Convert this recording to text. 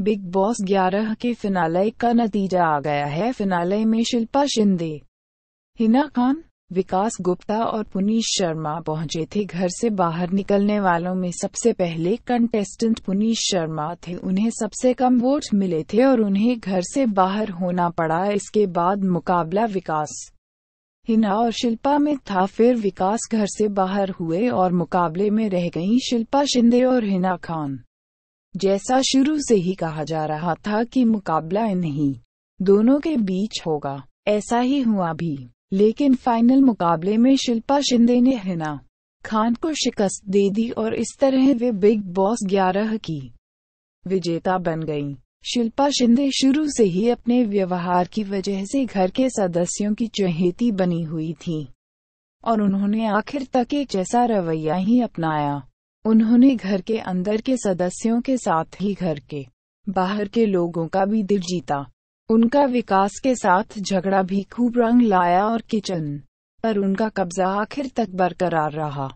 Big boss 11 के finale का नतीजा आ गया है फिनाले में शिल्पा शिंदे हिना खान विकास गुप्ता और पुनीत शर्मा पहुंचे थे घर से बाहर निकलने वालों में सबसे पहले कंटेस्टेंट पुनीत शर्मा थे उन्हें सबसे कम वोट मिले थे और उन्हें घर से बाहर होना पड़ा इसके बाद मुकाबला विकास हिना और शिल्पा में था फिर विकास घर से बाहर हुए और मुकाबले में रह गईं शिल्पा शिंदे और हिना खान जैसा शुरू से ही कहा जा रहा था कि मुकाबला नहीं दोनों के बीच होगा ऐसा ही हुआ भी लेकिन फाइनल मुकाबले में शिल्पा शिंदे ने हिना खान को शिकस्त दे दी और इस तरह वे बिग बॉस 11 की विजेता बन गईं। शिल्पा शिंदे शुरू से ही अपने व्यवहार की वजह से घर के सदस्यों की चहेती बनी हुई थी और उन्होंने आखिर तक एक जैसा रवैया ही अपनाया उन्होंने घर के अंदर के सदस्यों के साथ ही घर के बाहर के लोगों का भी दिल जीता उनका विकास के साथ झगड़ा भी खूब रंग लाया और किचन पर उनका कब्जा आखिर तक बरकरार रहा